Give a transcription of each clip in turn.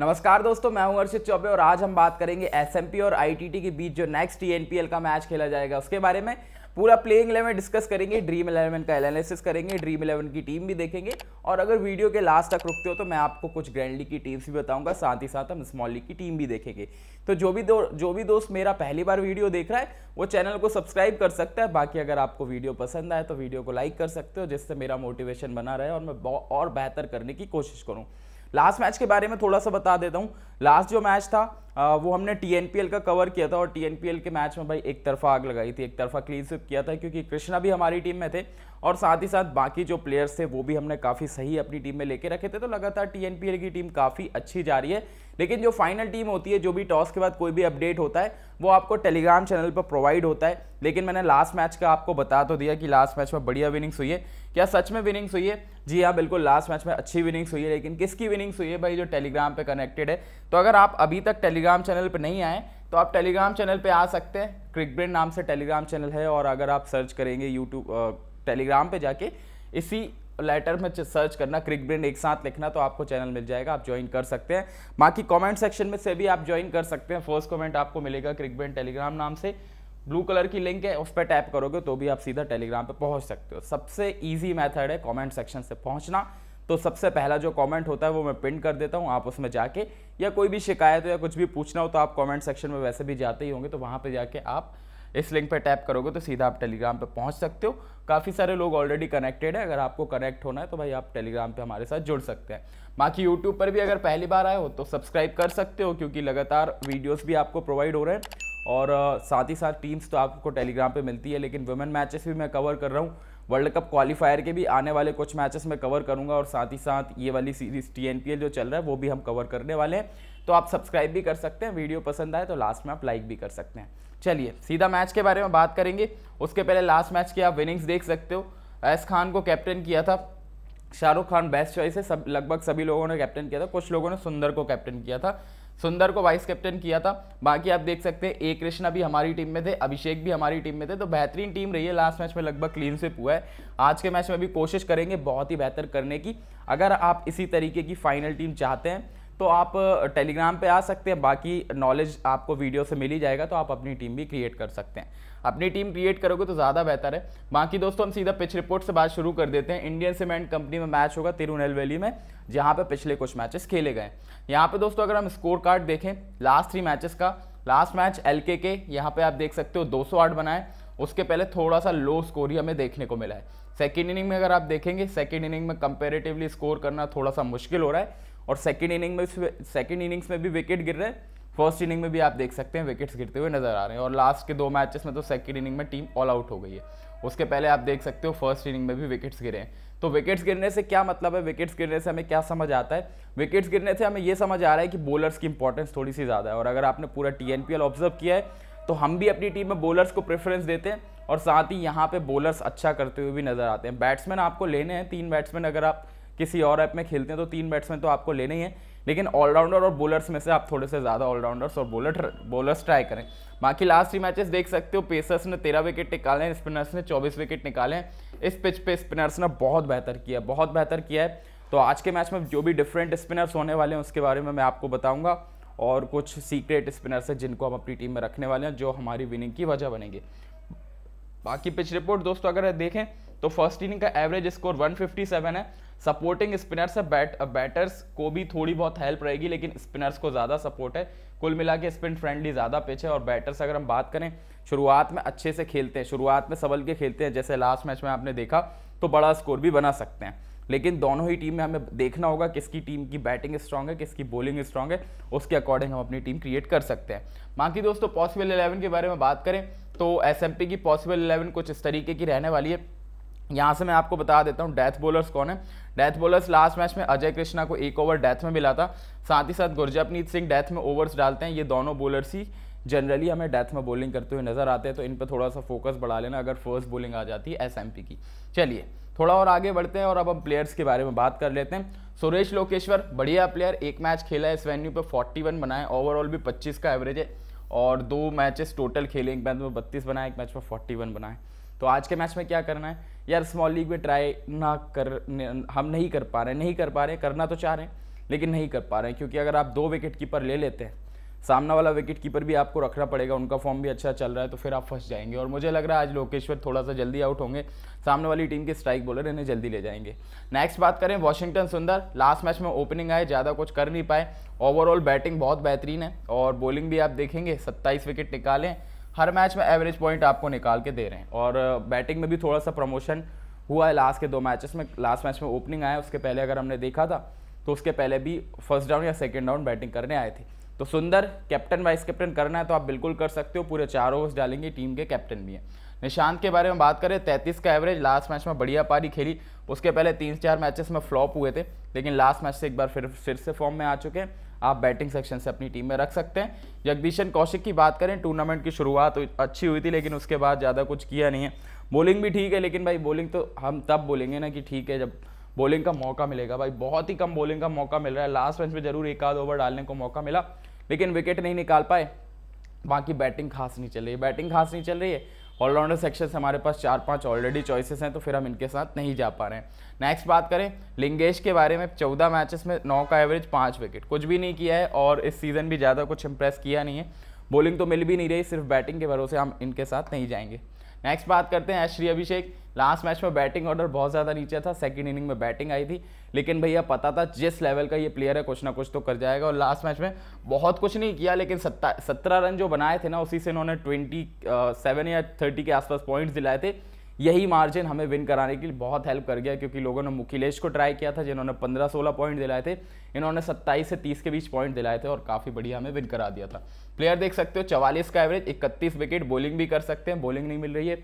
नमस्कार दोस्तों मैं हूं अर्षित चौबे और आज हम बात करेंगे एसएमपी और आईटीटी के बीच जो नेक्स्ट टीएनपीएल e का मैच खेला जाएगा उसके बारे में पूरा प्लेइंग इलेवन डिस्कस करेंगे ड्रीम इलेवन का एनालिसिस करेंगे ड्रीम इलेवन की टीम भी देखेंगे और अगर वीडियो के लास्ट तक रुकते हो तो मैं आपको कुछ ग्रैंड लीग की टीम्स भी बताऊंगा साथ ही साथ हम स्मॉल लीग की टीम भी देखेंगे तो जो भी दो जो भी दोस्त मेरा पहली बार वीडियो देख रहा है वो चैनल को सब्सक्राइब कर सकता है बाकी अगर आपको वीडियो पसंद आए तो वीडियो को लाइक कर सकते हो जिससे मेरा मोटिवेशन बना रहे और मैं और बेहतर करने की कोशिश करूँ लास्ट मैच के बारे में थोड़ा सा बता देता हूँ लास्ट जो मैच था वो हमने टी का कवर किया था और टी के मैच में भाई एक तरफा आग लगाई थी एक तरफा क्लीन स्विप किया था क्योंकि कृष्णा भी हमारी टीम में थे और साथ ही साथ बाकी जो प्लेयर्स थे वो भी हमने काफ़ी सही अपनी टीम में लेके रखे थे तो लगातार टी की टीम काफ़ी अच्छी जा रही है लेकिन जो फाइनल टीम होती है जो भी टॉस के बाद कोई भी अपडेट होता है वो आपको टेलीग्राम चैनल पर प्रोवाइड होता है लेकिन मैंने लास्ट मैच का आपको बता तो दिया कि लास्ट मैच में बढ़िया विनिंग्स हुई है क्या सच में विनिंग्स हुई है जी हाँ बिल्कुल लास्ट मैच में अच्छी विनिंग्स हुई है लेकिन किसकी विनिंग्स हुई है भाई जो टेलीग्राम पे कनेक्टेड है तो अगर आप अभी तक टेलीग्राम चैनल पे नहीं आए तो आप टेलीग्राम चैनल पे आ सकते हैं क्रिकब्रेन नाम से टेलीग्राम चैनल है और अगर आप सर्च करेंगे यूट्यूब टेलीग्राम पर जाके इसी लेटर में सर्च करना क्रिक ब्रेन एक साथ लिखना तो आपको चैनल मिल जाएगा आप ज्वाइन कर सकते हैं बाकी कॉमेंट सेक्शन में से भी आप ज्वाइन कर सकते हैं फर्स्ट कॉमेंट आपको मिलेगा क्रिक ब्रेन टेलीग्राम नाम से ब्लू कलर की लिंक है उस पर टैप करोगे तो भी आप सीधा टेलीग्राम पर पहुंच सकते हो सबसे ईजी मैथड है कॉमेंट सेक्शन से पहुंचना तो सबसे पहला जो कमेंट होता है वो मैं पिन कर देता हूँ आप उसमें जाके या कोई भी शिकायत हो या कुछ भी पूछना हो तो आप कमेंट सेक्शन में वैसे भी जाते ही होंगे तो वहाँ पर जाके आप इस लिंक पे टैप करोगे तो सीधा आप टेलीग्राम पे पहुँच सकते हो काफ़ी सारे लोग ऑलरेडी कनेक्टेड हैं अगर आपको कनेक्ट होना है तो भाई आप टेलीग्राम पर हमारे साथ जुड़ सकते हैं बाकी यूट्यूब पर भी अगर पहली बार आए हो तो सब्सक्राइब कर सकते हो क्योंकि लगातार वीडियोज़ भी आपको प्रोवाइड हो रहे हैं और साथ ही साथ टीम्स तो आपको टेलीग्राम पे मिलती है लेकिन वुमेन मैचेस भी मैं कवर कर रहा हूँ वर्ल्ड कप क्वालिफायर के भी आने वाले कुछ मैचेस मैं कवर करूँगा और साथ ही साथ ये वाली सीरीज टी जो चल रहा है वो भी हम कवर करने वाले हैं तो आप सब्सक्राइब भी कर सकते हैं वीडियो पसंद आए तो लास्ट में आप लाइक भी कर सकते हैं चलिए सीधा मैच के बारे में बात करेंगे उसके पहले लास्ट मैच की आप विनिंग्स देख सकते हो एस खान को कैप्टन किया था शाहरुख खान बेस्ट चॉइस है सब लगभग सभी लोगों ने कैप्टन किया था कुछ लोगों ने सुंदर को कैप्टन किया था सुंदर को वाइस कैप्टन किया था बाकी आप देख सकते हैं ए कृष्णा भी हमारी टीम में थे अभिषेक भी हमारी टीम में थे तो बेहतरीन टीम रही है लास्ट मैच में लगभग क्लीन स्विप हुआ है आज के मैच में भी कोशिश करेंगे बहुत ही बेहतर करने की अगर आप इसी तरीके की फाइनल टीम चाहते हैं तो आप टेलीग्राम पर आ सकते हैं बाकी नॉलेज आपको वीडियो से मिल ही जाएगा तो आप अपनी टीम भी क्रिएट कर सकते हैं अपनी टीम क्रिएट करोगे तो ज़्यादा बेहतर है बाकी दोस्तों हम सीधा पिच रिपोर्ट से बात शुरू कर देते हैं इंडियन सीमेंट कंपनी में मैच होगा तिरुनेलवेली में जहाँ पर पिछले कुछ मैचेस खेले गए यहाँ पर दोस्तों अगर हम स्कोर कार्ड देखें लास्ट थ्री मैचेस का last match L K K यहाँ पे आप देख सकते हो आठ बनाए उसके पहले थोड़ा सा लो स्कोर ही हमें देखने को मिला है सेकेंड इनिंग में अगर आप देखेंगे सेकेंड इनिंग में कंपेरेटिवली स्कोर करना थोड़ा सा मुश्किल हो रहा है और सेकेंड इनिंग में सेकेंड इनिंग्स में भी विकेट गिर रहे हैं फर्स्ट इनिंग में भी आप देख सकते हैं विकेट्स गिरते हुए नजर आ रहे हैं और लास्ट के दो मैचेस में तो सेकेंड इनिंग में टीम ऑल आउट हो गई है उसके पहले आप देख सकते हो फर्स्ट इनिंग में भी विकेट्स गिरे हैं तो विकेट्स गिरने से क्या मतलब है विकेट्स गिरने से हमें क्या समझ आता है विकेट्स गिरने से हमें यह समझ आ रहा है कि बॉलर्स की इंपॉर्टेंस थोड़ी सी ज़्यादा है और अगर आपने पूरा टी ऑब्जर्व किया है तो हम भी अपनी टीम में बॉलर्स को प्रेफरेंस देते हैं और साथ ही यहाँ पे बॉलर्स अच्छा करते हुए भी नज़र आते हैं बैट्समैन आपको लेने हैं तीन बैट्समैन अगर आप किसी और ऐप में खेलते हैं तो तीन बैट्समैन तो आपको लेने ही हैं लेकिन ऑलराउंडर और बोलर्स में से आप थोड़े से ज़्यादा ऑलराउंडर्स और बोलर बोलर्स ट्राई करें बाकी लास्ट थ्री मैचेस देख सकते हो पेसर्स ने तेरह विकेट निकाले हैं स्पिनर्स ने चौबीस विकेट निकाले हैं इस पिच पे स्पिनर्स ने बहुत बेहतर किया बहुत बेहतर किया है तो आज के मैच में जो भी डिफरेंट स्पिनर्स होने वाले हैं उसके बारे में मैं आपको बताऊँगा और कुछ सीक्रेट स्पिनर्स हैं जिनको हम अपनी टीम में रखने वाले हैं जो हमारी विनिंग की वजह बनेंगे बाकी पिच रिपोर्ट दोस्तों अगर देखें तो फर्स्ट इनिंग का एवरेज स्कोर 157 है सपोर्टिंग स्पिनर्स है बैट बैटर्स को भी थोड़ी बहुत हेल्प रहेगी लेकिन स्पिनर्स को ज़्यादा सपोर्ट है कुल मिला के स्पिन फ्रेंडली ज़्यादा पिच है और बैटर्स अगर हम बात करें शुरुआत में अच्छे से खेलते हैं शुरुआत में संभल के खेलते हैं जैसे लास्ट मैच में आपने देखा तो बड़ा स्कोर भी बना सकते हैं लेकिन दोनों ही टीम में हमें देखना होगा किसकी टीम की बैटिंग स्ट्रांग है किसकी बॉलिंग स्ट्रांग है उसके अकॉर्डिंग हम अपनी टीम क्रिएट कर सकते हैं बाकी दोस्तों पॉसिबल इलेवन के बारे में बात करें तो एस की पॉसिबल इलेवन कुछ इस तरीके की रहने वाली है यहाँ से मैं आपको बता देता हूँ डेथ बॉलर्स कौन है डेथ बॉलर्स लास्ट मैच में अजय कृष्णा को एक ओवर डेथ में मिला था साथ ही साथ गुरजपनीत सिंह डेथ में ओवर्स डालते हैं ये दोनों बॉलर्स ही जनरली हमें डेथ में बॉलिंग करते हुए नजर आते हैं तो इन पर थोड़ा सा फोकस बढ़ा लेना अगर फर्स्ट बॉलिंग आ जाती है एस की चलिए थोड़ा और आगे बढ़ते हैं और अब हम प्लेयर्स के बारे में बात कर लेते हैं सुरेश लोकेश्वर बढ़िया प्लेयर एक मैच खेला है इस वेन्यू पर फोर्टी बनाए ओवरऑल भी पच्चीस का एवरेज है और दो मैचेस टोटल खेले एक मैच में बत्तीस बनाए एक मैच में फोर्टी बनाए तो आज के मैच में क्या करना है यार स्मॉल लीग में ट्राई ना कर हम नहीं कर पा रहे नहीं कर पा रहे करना तो चाह रहे हैं लेकिन नहीं कर पा रहे हैं क्योंकि अगर आप दो विकेट कीपर ले लेते हैं सामना वाला विकेट कीपर भी आपको रखना पड़ेगा उनका फॉर्म भी अच्छा चल रहा है तो फिर आप फंस जाएंगे और मुझे लग रहा है आज लोकेश्वर थोड़ा सा जल्दी आउट होंगे सामने वाली टीम के स्ट्राइक बॉलर इन्हें जल्दी ले जाएंगे नेक्स्ट बात करें वॉशिंगटन सुंदर लास्ट मैच में ओपनिंग आए ज़्यादा कुछ कर नहीं पाए ओवरऑल बैटिंग बहुत बेहतरीन है और बॉलिंग भी आप देखेंगे सत्ताईस विकेट निकालें हर मैच में एवरेज पॉइंट आपको निकाल के दे रहे हैं और बैटिंग में भी थोड़ा सा प्रमोशन हुआ है लास्ट के दो मैचेस में लास्ट मैच में ओपनिंग आया उसके पहले अगर हमने देखा था तो उसके पहले भी फर्स्ट डाउन या सेकेंड डाउन बैटिंग करने आए थे तो सुंदर कैप्टन वाइस कैप्टन करना है तो आप बिल्कुल कर सकते हो पूरे चार ओवर्स डालेंगे टीम के कैप्टन भी हैं निशांत के बारे में बात करें तैंतीस का एवरेज लास्ट मैच में बढ़िया पारी खेली उसके पहले तीन चार मैचेस में फ्लॉप हुए थे लेकिन लास्ट मैच से एक बार फिर फिर से फॉर्म में आ चुके हैं आप बैटिंग सेक्शन से अपनी टीम में रख सकते हैं जगदीशन कौशिक की बात करें टूर्नामेंट की शुरुआत तो अच्छी हुई थी लेकिन उसके बाद ज़्यादा कुछ किया नहीं है बॉलिंग भी ठीक है लेकिन भाई बॉलिंग तो हम तब बोलेंगे ना कि ठीक है जब बॉलिंग का मौका मिलेगा भाई बहुत ही कम बॉलिंग का मौका मिल रहा है लास्ट मैच में जरूर एक आध ओवर डालने को मौका मिला लेकिन विकेट नहीं निकाल पाए बाकी बैटिंग खास नहीं चल रही है बैटिंग खास नहीं चल रही है ऑलराउंडर सेक्शन से हमारे पास चार पांच ऑलरेडी चॉइसेस हैं तो फिर हम इनके साथ नहीं जा पा रहे हैं नेक्स्ट बात करें लिंगेश के बारे में चौदह मैचेस में नौ का एवरेज पाँच विकेट कुछ भी नहीं किया है और इस सीज़न भी ज़्यादा कुछ इम्प्रेस किया नहीं है बॉलिंग तो मिल भी नहीं रही सिर्फ बैटिंग के भरोसे हम इनके साथ नहीं जाएंगे नेक्स्ट बात करते हैं श्री अभिषेक लास्ट मैच में बैटिंग ऑर्डर बहुत ज़्यादा नीचे था सेकंड इनिंग में बैटिंग आई थी लेकिन भैया पता था जिस लेवल का ये प्लेयर है कुछ ना कुछ तो कर जाएगा और लास्ट मैच में बहुत कुछ नहीं किया लेकिन सत्ता सत्रह रन जो बनाए थे ना उसी से इन्होंने ट्वेंटी सेवन या थर्टी के आसपास पॉइंट्स दिलाए थे यही मार्जिन हमें विन कराने के लिए बहुत हेल्प कर गया क्योंकि लोगों ने मुखिलेश को ट्राई किया था जिन्होंने पंद्रह सोलह पॉइंट दिलाए थे इन्होंने सत्ताईस से तीस के बीच पॉइंट दिलाए थे और काफ़ी बढ़िया हमें विन करा दिया था प्लेयर देख सकते हो चवालीस का एवरेज इकतीस विकेट बॉलिंग भी कर सकते हैं बॉलिंग नहीं मिल रही है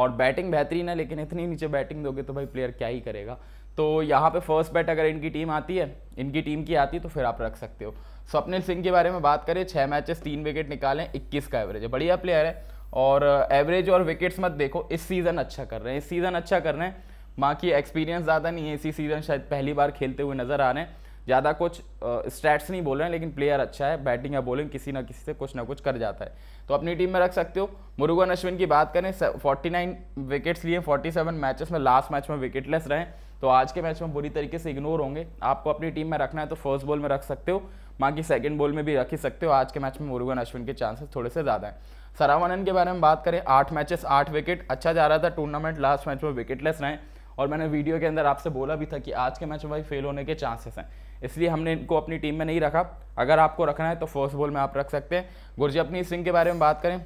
और बैटिंग बेहतरीन है लेकिन इतनी नीचे बैटिंग दोगे तो भाई प्लेयर क्या ही करेगा तो यहाँ पे फर्स्ट बैट अगर इनकी टीम आती है इनकी टीम की आती है तो फिर आप रख सकते हो स्वप्निल सिंह के बारे में बात करें छः मैचेस तीन विकेट निकालें इक्कीस का एवरेज है बढ़िया प्लेयर है और एवरेज uh, और विकेट्स मत देखो इस सीज़न अच्छा कर रहे हैं इस सीज़न अच्छा कर रहे हैं बाकी एक्सपीरियंस ज़्यादा नहीं है इसी सीज़न शायद पहली बार खेलते हुए नज़र आ रहे हैं ज़्यादा कुछ स्टैट्स uh, नहीं बोल रहे हैं लेकिन प्लेयर अच्छा है बैटिंग या बॉलिंग किसी ना किसी से कुछ ना कुछ कर जाता है तो अपनी टीम में रख सकते हो मुरुगन अश्विन की बात करें 49 विकेट्स लिए 47 मैचेस में लास्ट मैच में विकेटलेस रहे तो आज के मैच में बुरी तरीके से इग्नोर होंगे आपको अपनी टीम में रखना है तो फर्स्ट बॉल में रख सकते हो बाकी सेकेंड बॉल में भी रख ही सकते हो आज के मैच में मुरुगन अश्विन के चांसेस थोड़े से ज़्यादा हैं सरावानन के बारे में बात करें आठ मैचेस आठ विकेट अच्छा जा रहा था टूर्नामेंट लास्ट मैच में विकेटलेस रहे और मैंने वीडियो के अंदर आपसे बोला भी था कि आज के मैच में भाई फेल होने के चांसेस हैं इसलिए हमने इनको अपनी टीम में नहीं रखा अगर आपको रखना है तो फर्स्ट बॉल में आप रख सकते हैं अपनी सिंह के बारे में बात करें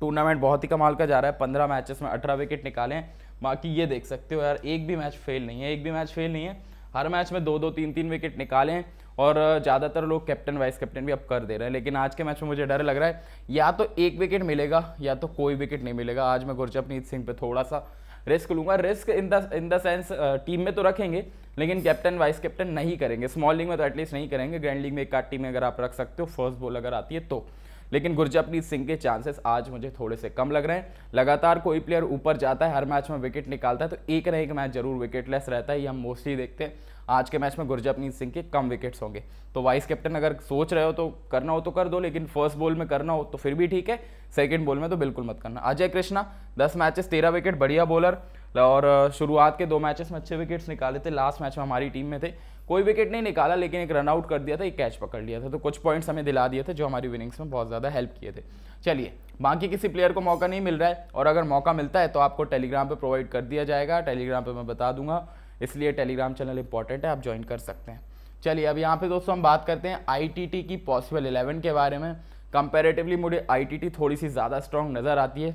टूर्नामेंट बहुत ही कमाल का जा रहा है पंद्रह मैचेस में अठारह विकेट निकालें बाकी ये देख सकते हो यार एक भी मैच फेल नहीं है एक भी मैच फेल नहीं है हर मैच में दो दो तीन तीन विकेट निकालें और ज़्यादातर लोग कैप्टन वाइस कैप्टन भी अब कर दे रहे हैं लेकिन आज के मैच में मुझे डर लग रहा है या तो एक विकेट मिलेगा या तो कोई विकेट नहीं मिलेगा आज मैं गुरजपनीत सिंह पर थोड़ा सा रिस्क लूंगा risk in the in the sense team में तो रखेंगे लेकिन कैप्टन वाइस कैप्टन नहीं करेंगे स्मॉल लीग में तो एटलीस्ट नहीं करेंगे ग्रैंड लीग में एक आठ टीम में अगर आप रख सकते हो फर्स्ट बॉल अगर आती है तो लेकिन गुरजपनीत सिंह के चांसेस आज मुझे थोड़े से कम लग रहे हैं लगातार कोई प्लेयर ऊपर जाता है हर मैच में विकेट निकालता है तो एक ना एक मैच जरूर विकेटलेस रहता है ये हम मोस्टली देखते हैं आज के मैच में गुरजपनीत सिंह के कम विकेट्स होंगे तो वाइस कैप्टन अगर सोच रहे हो तो करना हो तो कर दो लेकिन फर्स्ट बॉल में करना हो तो फिर भी ठीक है सेकेंड बॉल में तो बिल्कुल मत करना अजय कृष्णा दस मैचेस तेरह विकेट बढ़िया बॉलर और शुरुआत के दो मैचेस में अच्छे विकेट्स निकाले थे लास्ट मैच में हमारी टीम में थे कोई विकेट नहीं निकाला लेकिन एक रन आउट कर दिया था एक कैच पकड़ लिया था तो कुछ पॉइंट्स हमें दिला दिए थे जो हमारी विनिंग्स में बहुत ज़्यादा हेल्प किए थे चलिए बाकी किसी प्लेयर को मौका नहीं मिल रहा है और अगर मौका मिलता है तो आपको टेलीग्राम पर प्रोवाइड कर दिया जाएगा टेलीग्राम पर मैं बता दूंगा इसलिए टेलीग्राम चैनल इंपॉर्टेंट है आप ज्वाइन कर सकते हैं चलिए अब यहाँ पे दोस्तों हम बात करते हैं आईटीटी की पॉसिबल इलेवन के बारे में कंपेरेटिवली मुझे आईटीटी थोड़ी सी ज़्यादा स्ट्रॉन्ग नज़र आती है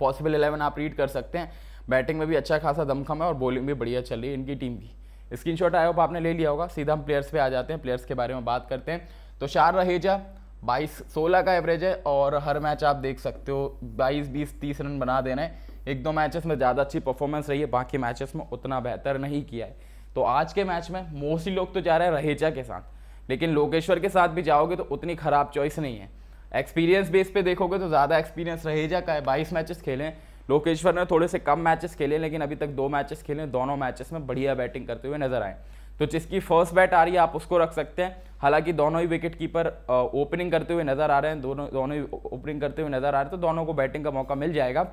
पॉसिबल इलेवन आप रीड कर सकते हैं बैटिंग में भी अच्छा खासा दमखम है और बॉलिंग भी बढ़िया चल रही है इनकी टीम की स्क्रीन शॉट आई होप आपने ले लिया होगा सीधा हम प्लेयर्स पर आ जाते हैं प्लेयर्स के बारे में बात करते हैं तो शार रहेजा बाईस सोलह का एवरेज है और हर मैच आप देख सकते हो बाईस बीस तीस रन बना देना है एक दो मैचेस में ज़्यादा अच्छी परफॉर्मेंस रही है बाकी मैचेस में उतना बेहतर नहीं किया है तो आज के मैच में मोस्टली लोग तो जा रहे हैं रहेजा के साथ लेकिन लोकेश्वर के साथ भी जाओगे तो उतनी ख़राब चॉइस नहीं है एक्सपीरियंस बेस पे देखोगे तो ज़्यादा एक्सपीरियंस रहेजा का है बाईस मैचेस खेले लोकेश्वर ने थोड़े से कम मैचेस खेले लेकिन अभी तक दो मैचेस खेले दोनों मैचेस में बढ़िया बैटिंग करते हुए नजर आए तो जिसकी फर्स्ट बैट आ रही है आप उसको रख सकते हैं हालांकि दोनों ही विकेट कीपर ओपनिंग करते हुए नजर आ रहे हैं दोनों दोनों ही ओपनिंग करते हुए नजर आ रहे हैं तो दोनों को बैटिंग का मौका मिल जाएगा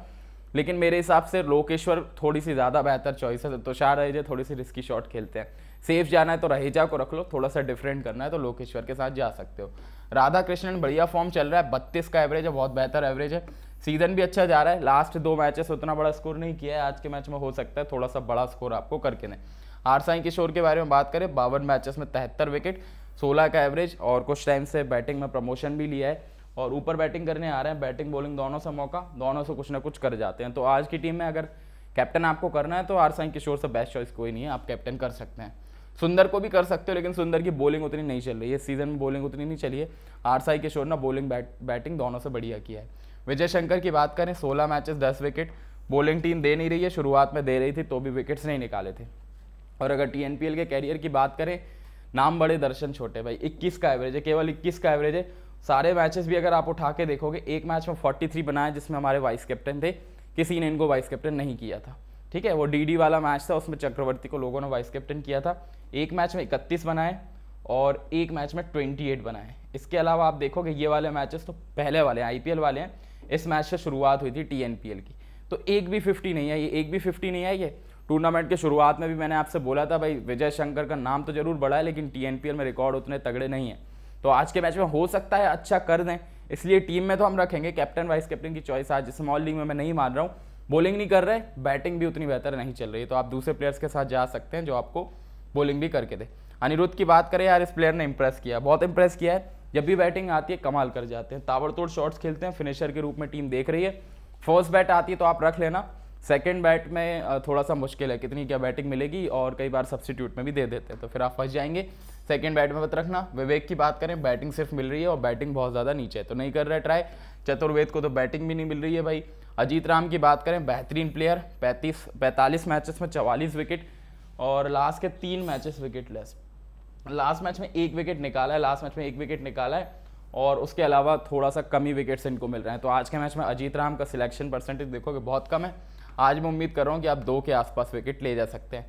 लेकिन मेरे हिसाब से लोकेश्वर थोड़ी सी ज़्यादा बेहतर चॉइस है तो शाह रहेजा थोड़ी सी रिस्की शॉट खेलते हैं सेफ जाना है तो रहेजा को रख लो थोड़ा सा डिफरेंट करना है तो लोकेश्वर के साथ जा सकते हो राधा कृष्णन बढ़िया फॉर्म चल रहा है बत्तीस का एवरेज है बहुत बेहतर एवरेज है सीजन भी अच्छा जा रहा है लास्ट दो मैचेस उतना बड़ा स्कोर नहीं किया है आज के मैच में हो सकता है थोड़ा सा बड़ा स्कोर आपको करके दें आर साई किशोर के बारे में बात करें बावन मैचेस में तिहत्तर विकेट सोलह का एवरेज और कुछ टाइम से बैटिंग में प्रमोशन भी लिया है और ऊपर बैटिंग करने आ रहे हैं बैटिंग बॉलिंग दोनों से मौका दोनों से कुछ ना कुछ कर जाते हैं तो आज की टीम में अगर कैप्टन आपको करना है तो आर साई किशोर से बेस्ट चॉइस कोई नहीं है आप कैप्टन कर सकते हैं सुंदर को भी कर सकते हो लेकिन सुंदर की बॉलिंग उतनी नहीं चल रही है सीजन में बॉलिंग उतनी नहीं चली है आर साई किशोर ने बॉलिंग बैट बैटिंग दोनों से बढ़िया किया है विजय शंकर की बात करें सोलह मैचेस दस विकेट बॉलिंग टीम दे नहीं रही है शुरुआत में दे रही थी तो भी विकेट्स नहीं निकाले थे और अगर टी के कैरियर की बात करें नाम बड़े दर्शन छोटे भाई 21 का एवरेज है केवल 21 का एवरेज है सारे मैचेस भी अगर आप उठा के देखोगे एक मैच में 43 बनाए जिसमें हमारे वाइस कैप्टन थे किसी ने इनको वाइस कैप्टन नहीं किया था ठीक है वो डीडी वाला मैच था उसमें चक्रवर्ती को लोगों ने वाइस कैप्टन किया था एक मैच में इकतीस बनाए और एक मैच में ट्वेंटी एट बनाए इसके अलावा आप देखोगे ये वाले मैचेस तो पहले वाले हैं आई वाले हैं इस मैच से शुरुआत हुई थी टी की तो एक भी फिफ्टी नहीं आई एक भी फिफ्टी नहीं आई है टूर्नामेंट के शुरुआत में भी मैंने आपसे बोला था भाई विजय शंकर का नाम तो जरूर बढ़ा है लेकिन टी में रिकॉर्ड उतने तगड़े नहीं है तो आज के मैच में हो सकता है अच्छा कर दें इसलिए टीम में तो हम रखेंगे कैप्टन वाइस कैप्टन की चॉइस आज स्मॉल लीग में मैं नहीं मान रहा हूँ बॉलिंग नहीं कर रहे बैटिंग भी उतनी बेहतर नहीं चल रही तो आप दूसरे प्लेयर्स के साथ जा सकते हैं जो आपको बॉलिंग भी करके दे अनिरुद्ध की बात करें यार इस प्लेयर ने इम्प्रेस किया बहुत इंप्रेस किया है जब भी बैटिंग आती है कमाल कर जाते हैं ताबड़तोड़ शॉट्स खेलते हैं फिनिशर के रूप में टीम देख रही है फर्स्ट बैट आती है तो आप रख लेना सेकेंड बैट में थोड़ा सा मुश्किल है कितनी क्या बैटिंग मिलेगी और कई बार सब्सिट्यूट में भी दे देते हैं तो फिर आप फंस जाएंगे सेकेंड बैट में मत रखना विवेक की बात करें बैटिंग सिर्फ मिल रही है और बैटिंग बहुत ज़्यादा नीचे है तो नहीं कर रहा है ट्राई चतुर्वेद को तो बैटिंग भी नहीं मिल रही है भाई अजीत राम की बात करें बेहतरीन प्लेयर पैंतीस पैंतालीस मैचेस में चवालीस विकेट और लास्ट के तीन matches wicketless last match में एक विकेट निकाला है लास्ट मैच में एक विकेट निकाला है और उसके अलावा थोड़ा सा कम ही विकेट्स इनको मिल रहे हैं तो आज के मैच में अजीत राम का सिलेक्शन परसेंटेज देखोगे बहुत कम है आज मैं उम्मीद कर रहा हूँ कि आप दो के आसपास विकेट ले जा सकते हैं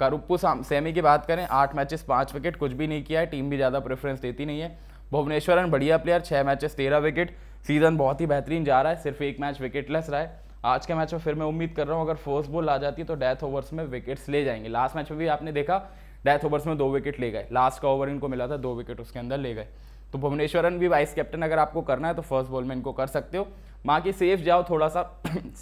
करुप्पू सेमी की बात करें आठ मैचेस पाँच विकेट कुछ भी नहीं किया है टीम भी ज़्यादा प्रेफरेंस देती नहीं है भुवनेश्वरन बढ़िया प्लेयर छः मैचेस तेरह विकेट सीज़न बहुत ही बेहतरीन जा रहा है सिर्फ एक मैच विकेटलेस रहा है आज के मैच में फिर मैं उम्मीद कर रहा हूँ अगर फोर्स बॉल आ जाती है तो डेथ ओवर्स में विकेट्स ले जाएंगे लास्ट मैच में भी आपने देखा डेथ ओवर्स में दो विकेट ले गए लास्ट का ओवर इनको मिला था दो विकेट उसके अंदर ले गए तो भुवनेश्वरन भी वाइस कैप्टन अगर आपको करना है तो फर्स्ट बॉल में इनको कर सकते हो बाकी सेफ जाओ थोड़ा सा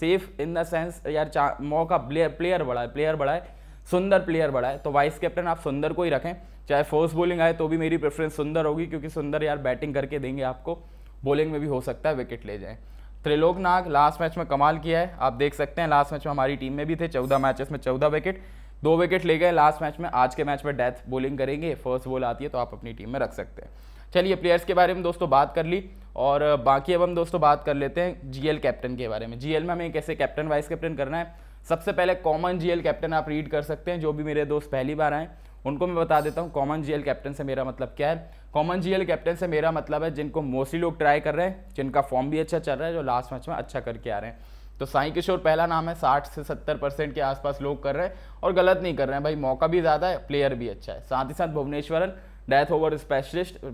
सेफ इन द सेंस यार मौका प्लेयर प्लेयर बड़ा है प्लेयर बड़ा है सुंदर प्लेयर बड़ा है तो वाइस कैप्टन आप सुंदर को ही रखें चाहे फर्स्ट बॉलिंग आए तो भी मेरी प्रेफरेंस सुंदर होगी क्योंकि सुंदर यार बैटिंग करके देंगे आपको बॉलिंग में भी हो सकता है विकेट ले जाएं त्रिलोक नाग लास्ट मैच में कमाल किया है आप देख सकते हैं लास्ट मैच में हमारी टीम में भी थे चौदह मैचेस में चौदह विकेट दो विकेट ले गए लास्ट मैच में आज के मैच में डेथ बॉलिंग करेंगे फर्स्ट बॉल आती है तो आप अपनी टीम में रख सकते हैं चलिए प्लेयर्स के बारे में दोस्तों बात कर ली और बाकी अब हम दोस्तों बात कर लेते हैं जीएल कैप्टन के बारे में जीएल में हमें कैसे कैप्टन वाइस कैप्टन करना है सबसे पहले कॉमन जीएल कैप्टन आप रीड कर सकते हैं जो भी मेरे दोस्त पहली बार आए उनको मैं बता देता हूँ कॉमन जीएल कैप्टन से मेरा मतलब क्या है कॉमन जीएल कैप्टन से मेरा मतलब है जिनको मोस्टली लोग ट्राई कर रहे हैं जिनका फॉर्म भी अच्छा चल रहा है जो लास्ट मैच में अच्छा करके आ रहे हैं तो साई किशोर पहला नाम है साठ से सत्तर परसेंट के आसपास लोग कर रहे हैं और गलत नहीं कर रहे हैं भाई मौका भी ज़्यादा है प्लेयर भी अच्छा है साथ ही साथ भुवनेश्वरन डेथ ओवर स्पेशलिस्ट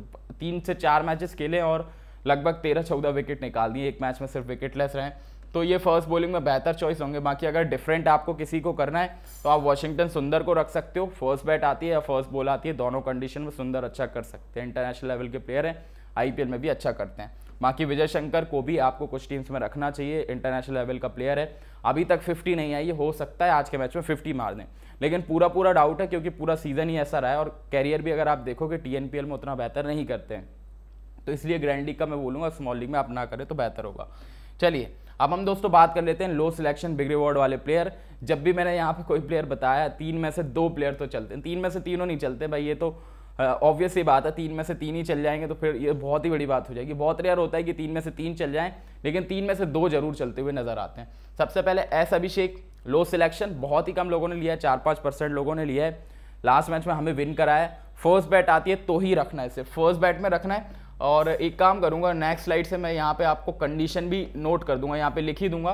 तीन से चार मैचेस खेले और लगभग तेरह चौदह विकेट निकाल दिए एक मैच में सिर्फ विकेट लेस रहे तो ये फर्स्ट बॉलिंग में बेहतर चॉइस होंगे बाकी अगर डिफरेंट आपको किसी को करना है तो आप वॉशिंगटन सुंदर को रख सकते हो फर्स्ट बैट आती है या फर्स्ट बॉल आती है दोनों कंडीशन में सुंदर अच्छा कर सकते हैं इंटरनेशनल लेवल के प्लेयर हैं आईपीएल में भी अच्छा करते हैं बाकी विजय शंकर को भी आपको कुछ टीम्स में रखना चाहिए इंटरनेशनल लेवल का प्लेयर है अभी तक 50 नहीं आई हो सकता है आज के मैच में 50 मार दें लेकिन पूरा पूरा डाउट है क्योंकि पूरा सीज़न ही ऐसा रहा है और कैरियर भी अगर आप देखोगे टी में उतना बेहतर नहीं करते हैं तो इसलिए ग्रैंड लीग का मैं बोलूँगा स्मॉल लीग में आप ना करें तो बेहतर होगा चलिए अब हम दोस्तों बात कर लेते हैं लो सिलेक्शन बिग रिवॉर्ड वाले प्लेयर जब भी मैंने यहाँ पे कोई प्लेयर बताया तीन में से दो प्लेयर तो चलते हैं तीन में से तीनों नहीं चलते भाई ये तो ऑब्वियस ही बात है तीन में से तीन ही चल जाएंगे तो फिर ये बहुत ही बड़ी बात हो जाएगी बहुत रेयर होता है कि तीन में से तीन चल जाएं लेकिन तीन में से दो जरूर चलते हुए नजर आते हैं सबसे पहले एस अभिषेक लो सिलेक्शन बहुत ही कम लोगों ने लिया है चार पाँच परसेंट लोगों ने लिया है लास्ट मैच में हमें विन कराया फर्स्ट बैट आती है तो ही रखना है इसे फर्स्ट बैट में रखना है और एक काम करूंगा नेक्स्ट स्लाइड से मैं यहाँ पे आपको कंडीशन भी नोट कर दूंगा यहाँ पे लिख ही दूंगा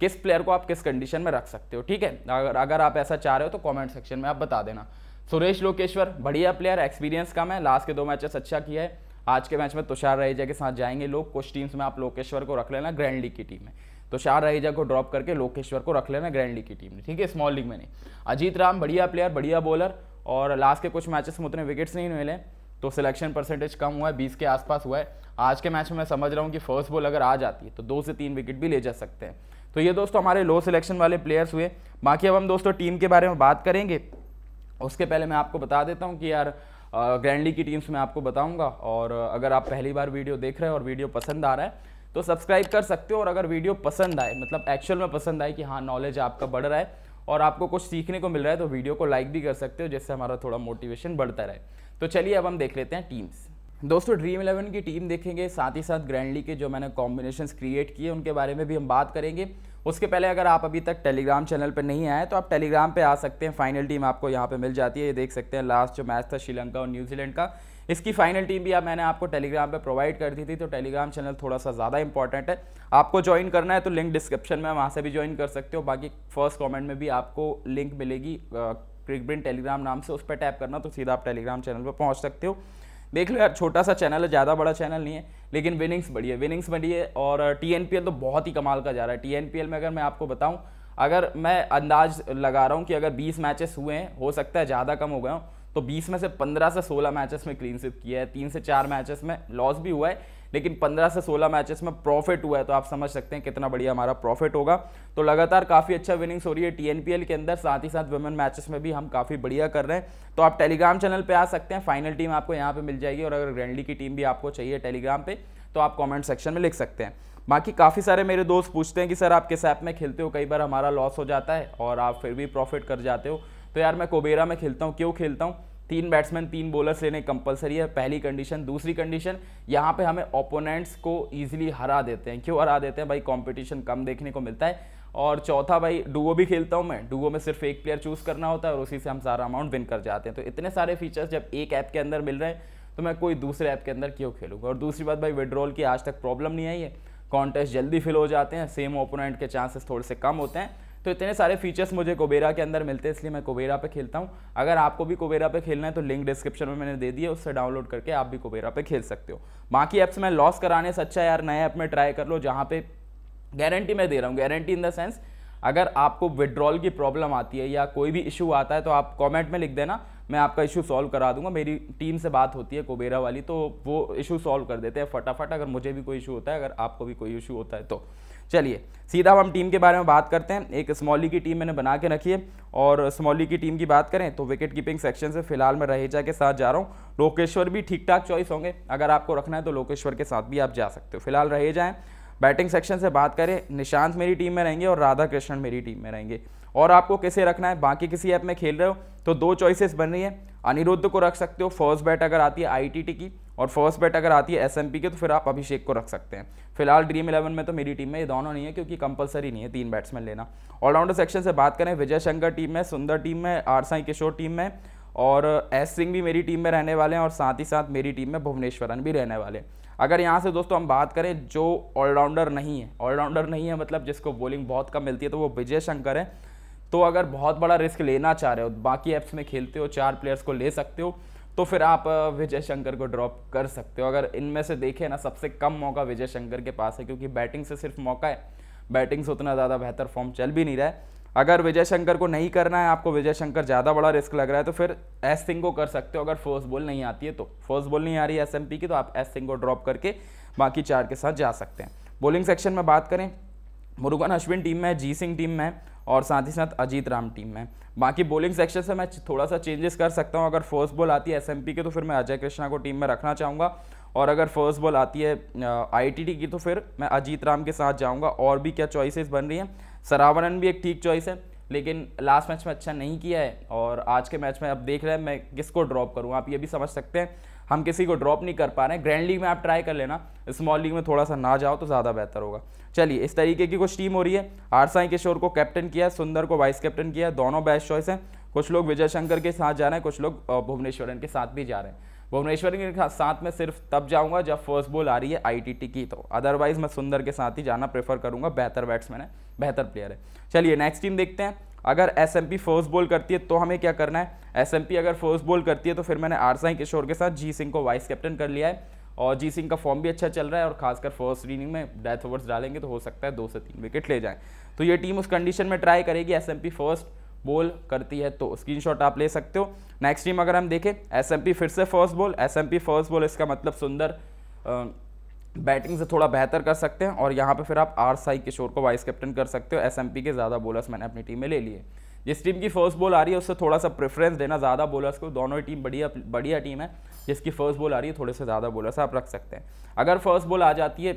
किस प्लेयर को आप किस कंडीशन में रख सकते हो ठीक है अगर अगर आप ऐसा चाह रहे हो तो कमेंट सेक्शन में आप बता देना सुरेश लोकेश्वर बढ़िया प्लेयर एक्सपीरियंस कम है लास्ट के दो मैचेस अच्छा किया है आज के मैच में तुषार रहेजा के साथ जाएंगे लोग कुछ टीम्स में आप लोकेश्वर को रख लेना ग्रैंड लीग की टीम में तुषार रहेजा को ड्रॉप करके लोकेश्वर को रख लेना ग्रैंड लीग की टीम में ठीक है स्मॉल लीग में नहीं अजीत राम बढ़िया प्लेयर बढ़िया बॉलर और लास्ट के कुछ मैचेस में उतने विकेट्स नहीं मिले तो सिलेक्शन परसेंटेज कम हुआ है बीस के आसपास हुआ है आज के मैच में मैं समझ रहा हूँ कि फर्स्ट बॉल अगर आ जाती है तो दो से तीन विकेट भी ले जा सकते हैं तो ये दोस्तों हमारे लो सिलेक्शन वाले प्लेयर्स हुए बाकी अब हम दोस्तों टीम के बारे में बात करेंगे उसके पहले मैं आपको बता देता हूँ कि यार ग्रैंडली की टीम्स मैं आपको बताऊँगा और अगर आप पहली बार वीडियो देख रहे हैं और वीडियो पसंद आ रहा है तो सब्सक्राइब कर सकते हो और अगर वीडियो पसंद आए मतलब एक्चुअल में पसंद आए कि हाँ नॉलेज आपका बढ़ रहा है और आपको कुछ सीखने को मिल रहा है तो वीडियो को लाइक भी कर सकते हो जिससे हमारा थोड़ा मोटिवेशन बढ़ता रहे तो चलिए अब हम देख लेते हैं टीम्स दोस्तों ड्रीम इलेवन की टीम देखेंगे साथ ही साथ ग्रैंडली के जो मैंने कॉम्बिनेशन क्रिएट किए उनके बारे में भी हम बात करेंगे उसके पहले अगर आप अभी तक टेलीग्राम चैनल पर नहीं आए तो आप टेलीग्राम पर आ सकते हैं फाइनल टीम आपको यहाँ पर मिल जाती है ये देख सकते हैं लास्ट जो मैच था श्रीलंका और न्यूजीलैंड का इसकी फाइनल टीम भी आप मैंने आपको टेलीग्राम पे प्रोवाइड कर दी थी तो टेलीग्राम चैनल थोड़ा सा ज़्यादा इंपॉर्टेंट है आपको ज्वाइन करना है तो लिंक डिस्क्रिप्शन में वहाँ से भी ज्वाइन कर सकते हो बाकी फर्स्ट कॉमेंट में भी आपको लिंक मिलेगी क्रिकब्रिन टेलीग्राम नाम से उस पर टैप करना तो सीधा आप टेलीग्राम चैनल पर पहुँच सकते हो देख लो यार छोटा सा चैनल है ज़्यादा बड़ा चैनल नहीं है लेकिन विनिंग्स बड़ी है विनिंग्स बढ़ी है और टी तो बहुत ही कमाल का जा रहा है टी में अगर मैं आपको बताऊँ अगर मैं अंदाज लगा रहा हूँ कि अगर 20 मैचेस हुए हैं हो सकता है ज़्यादा कम हो गए हो तो 20 में से 15 से 16 मैचेस में क्लीन स्विप किया है तीन से चार मैचेस में लॉस भी हुआ है लेकिन 15 से 16 मैचेस में प्रॉफिट हुआ है तो आप समझ सकते हैं कितना बढ़िया हमारा प्रॉफिट होगा तो लगातार काफ़ी अच्छा विनिंग्स हो रही है टीएनपीएल के अंदर साथ ही साथ वुमेन मैचेस में भी हम काफ़ी बढ़िया कर रहे हैं तो आप टेलीग्राम चैनल पर आ सकते हैं फाइनल टीम आपको यहाँ पर मिल जाएगी और अगर ग्रैंडली की टीम भी आपको चाहिए टेलीग्राम पर तो आप कॉमेंट सेक्शन में लिख सकते हैं बाकी काफ़ी सारे मेरे दोस्त पूछते हैं कि सर आप किस ऐप में खेलते हो कई बार हमारा लॉस हो जाता है और आप फिर भी प्रॉफिट कर जाते हो तो यार मैं कोबेरा में खेलता हूँ क्यों खेलता हूँ तीन बैट्समैन तीन बॉलर्स लेने कंपलसरी है पहली कंडीशन दूसरी कंडीशन यहाँ पे हमें ओपोनेंट्स को ईजिली हरा देते हैं क्यों हरा देते हैं भाई कंपटीशन कम देखने को मिलता है और चौथा भाई डुओ भी खेलता हूँ मैं डुओ में सिर्फ एक प्लेयर चूज़ करना होता है और उसी से हम सारा अमाउंट विन कर जाते हैं तो इतने सारे फीचर्स जब एक ऐप के अंदर मिल रहे हैं तो मैं कोई दूसरे ऐप के अंदर क्यों खेलूँगा और दूसरी बात भाई विड्रॉल की आज तक प्रॉब्लम नहीं आई है कॉन्टेस्ट जल्दी फिल हो जाते हैं सेम ओपोनेंट के चांसेस थोड़े से कम होते हैं तो इतने सारे फीचर्स मुझे कोबेरा के अंदर मिलते हैं इसलिए मैं कोबेरा पे खेलता हूँ अगर आपको भी कोबेरा पे खेलना है तो लिंक डिस्क्रिप्शन में मैंने दे दिया उससे डाउनलोड करके आप भी कोबेरा पे खेल सकते हो बाकी ऐप्स में लॉस कराने से अच्छा यार नए ऐप में ट्राई कर लो जहाँ पे गारंटी मैं दे रहा हूँ गारंटी इन द सेंस अगर आपको विड्रॉल की प्रॉब्लम आती है या कोई भी इशू आता है तो आप कॉमेंट में लिख देना मैं आपका इशू सॉल्व करा दूंगा मेरी टीम से बात होती है कोबेरा वाली तो वो इशू सॉल्व कर देते हैं फटाफट अगर मुझे भी कोई इशू होता है अगर आपको भी कोई इशू होता है तो चलिए सीधा हम टीम के बारे में बात करते हैं एक स्मॉली की टीम मैंने बना के रखी है और स्मॉली की टीम की बात करें तो विकेट कीपिंग सेक्शन से फिलहाल मैं रहेजा के साथ जा रहा हूँ लोकेश्वर भी ठीक ठाक चॉइस होंगे अगर आपको रखना है तो लोकेश्वर के साथ भी आप जा सकते हो फिलहाल रहेजा हैं बैटिंग सेक्शन से बात करें निशांत मेरी टीम में रहेंगे और राधा कृष्णन मेरी टीम में रहेंगे और आपको किसे रखना है बाकी किसी ऐप में खेल रहे हो तो दो चॉइसेस बन रही है अनिरुद्ध को रख सकते हो फर्स्ट बैट अगर आती है आईटीटी की और फर्स्ट बैट अगर आती है एस के तो फिर आप अभिषेक को रख सकते हैं फिलहाल ड्रीम इलेवन में तो मेरी टीम में ये दोनों नहीं है क्योंकि कंपलसरी नहीं है तीन बैट्समैन लेना ऑलराउंडर सेक्शन से बात करें विजय शंकर टीम में सुंदर टीम में आर साई किशोर टीम में और एस सिंह भी मेरी टीम में रहने वाले हैं और साथ ही साथ मेरी टीम में भुवनेश्वरन भी रहने वाले हैं अगर यहाँ से दोस्तों हम बात करें जो ऑलराउंडर नहीं है ऑलराउंडर नहीं है मतलब जिसको बॉलिंग बहुत कम मिलती है तो वो विजय शंकर है तो अगर बहुत बड़ा रिस्क लेना चाह रहे हो बाकी ऐप्स में खेलते हो चार प्लेयर्स को ले सकते हो तो फिर आप विजय शंकर को ड्रॉप कर सकते हो अगर इनमें से देखें ना सबसे कम मौका विजय शंकर के पास है क्योंकि बैटिंग से सिर्फ मौका है बैटिंग से उतना ज़्यादा बेहतर फॉर्म चल भी नहीं रहा है अगर विजय शंकर को नहीं करना है आपको विजय शंकर ज़्यादा बड़ा रिस्क लग रहा है तो फिर एस सिंह को कर सकते हो अगर फर्स्ट बॉल नहीं आती है तो फर्स्ट बॉल नहीं आ रही है एस की तो आप एस सिंह को ड्रॉप करके बाकी चार के साथ जा सकते हैं बॉलिंग सेक्शन में बात करें मुरुगन अश्विन टीम में है जी सिंह टीम में है और साथ ही साथ अजीत राम टीम में बाकी बॉलिंग सेक्शन से मैं थोड़ा सा चेंजेस कर सकता हूँ अगर फर्स्ट बॉल आती है एस के तो फिर मैं अजय कृष्णा को टीम में रखना चाहूँगा और अगर फर्स्ट बॉल आती है आईटीटी की तो फिर मैं अजीत राम के साथ जाऊँगा और भी क्या चॉइसेस बन रही हैं सरावरन भी एक ठीक चॉइस है लेकिन लास्ट मैच में अच्छा नहीं किया है और आज के मैच में अब देख रहे हैं मैं किसको ड्रॉप करूँ आप ये भी समझ सकते हैं हम किसी को ड्रॉप नहीं कर पा रहे हैं ग्रैंड लीग में आप ट्राई कर लेना स्मॉल लीग में थोड़ा सा ना जाओ तो ज़्यादा बेहतर होगा चलिए इस तरीके की कुछ टीम हो रही है आरसाई किशोर को कैप्टन किया सुंदर को वाइस कैप्टन किया दोनों बेस्ट चॉइस हैं कुछ लोग विजय शंकर के साथ जा रहे हैं कुछ लोग भुवनेश्वरन के साथ भी जा रहे हैं भुवनेश्वर के साथ में सिर्फ तब जाऊंगा जब फर्स्ट बॉल आ रही है आईटीटी की तो अदरवाइज मैं सुंदर के साथ ही जाना प्रेफर करूंगा बेहतर बैट्समैन है बेहतर प्लेयर है चलिए नेक्स्ट टीम देखते हैं अगर S M P first ball करती है तो हमें क्या करना है एस एम पी अगर फर्स्ट बॉल करती है तो फिर मैंने आर साई किशोर के साथ जी सिंह को वाइस कैप्टन कर लिया है और जी सिंह का फॉर्म भी अच्छा चल रहा है और खासकर फर्स्ट इनिंग में डेथ ओवर्स डालेंगे तो हो सकता है दो से तीन विकेट ले जाएँ तो ये टीम उस कंडीशन में ट्राई करेगी S M P first ball करती है तो शॉट आप ले सकते हो नेक्स्ट टीम अगर हम देखें एस एम पी फिर से first ball S M P first ball इसका मतलब सुंदर बैटिंग से थोड़ा बेहतर कर सकते हैं और यहाँ पे फिर आप आर साई किशोर को वाइस कैप्टन कर सकते हो एसएमपी के ज़्यादा बॉलर्स मैंने अपनी टीम में ले लिए जिस टीम की फर्स्ट बॉल आ रही है उससे थोड़ा सा प्रेफरेंस देना ज़्यादा बॉलर्स को दोनों ही टीम बढ़िया बढ़िया टीम है जिसकी फर्स्ट बॉल आ रही है थोड़े से ज़्यादा बॉलर्स आप रख सकते हैं अगर फर्स्ट बॉल आ जाती है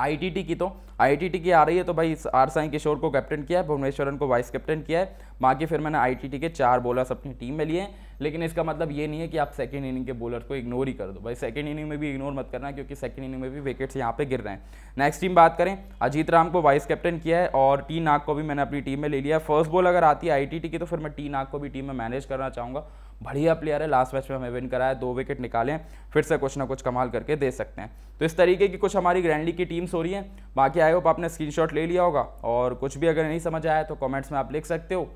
आईटीटी की तो आईटीटी की आ रही है तो भाई आर साई किशोर को कैप्टन किया है भुवनेश्वरन को वाइस कैप्टन किया है बाकी फिर मैंने आईटीटी के चार बॉलर्स अपनी टीम में लिए हैं लेकिन इसका मतलब ये नहीं है कि आप सेकेंड इनिंग के बॉलर को इग्नोर ही कर दो भाई सेकेंड इनिंग में भी इग्नोर मत करना क्योंकि सेकेंड इनिंग में भी विकेट्स यहाँ पे गिर रहे हैं नेक्स्ट टीम बात करें अजीत राम को वाइस कैप्टन किया है और टी नाग को भी मैंने अपनी टीम में ले लिया फर्स्ट बॉल अगर आती है आई की तो फिर मैं टी नाग को भी टीम में मैनेज करना चाहूँगा बढ़िया प्लेयर है लास्ट मैच में हमें विन कराया दो विकेट निकालें फिर से कुछ ना कुछ कमाल करके दे सकते हैं तो इस तरीके की कुछ हमारी ग्रैंडली की टीम्स हो रही हैं बाकी आई होप आपने स्क्रीन ले लिया होगा और कुछ भी अगर नहीं समझ आया तो कॉमेंट्स में आप लिख सकते हो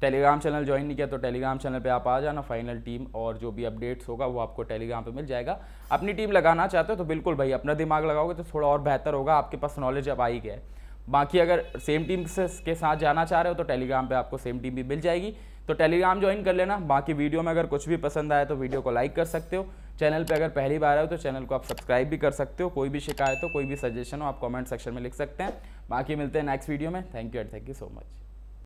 टेलीग्राम चैनल ज्वाइन नहीं किया तो टेलीग्राम चैनल पे आप आ जाना फाइनल टीम और जो भी अपडेट्स होगा वो आपको टेलीग्राम पे मिल जाएगा अपनी टीम लगाना चाहते हो तो बिल्कुल भाई अपना दिमाग लगाओगे तो थोड़ा और बेहतर होगा आपके पास नॉलेज अब आ ही गया है बाकी अगर सेम टीम से के साथ जाना चाह रहे हो तो टेलीग्राम पर आपको सेम टीम भी मिल जाएगी तो टेलीग्राम ज्वाइन कर लेना बाकी वीडियो में अगर कुछ भी पसंद आए तो वीडियो को लाइक कर सकते हो चैनल पे अगर पहली बार आए हो तो चैनल को आप सब्सक्राइब भी कर सकते हो कोई भी शिकायत हो कोई भी सजेशन हो आप कमेंट सेक्शन में लिख सकते हैं बाकी मिलते हैं नेक्स्ट वीडियो में thank you and thank you so much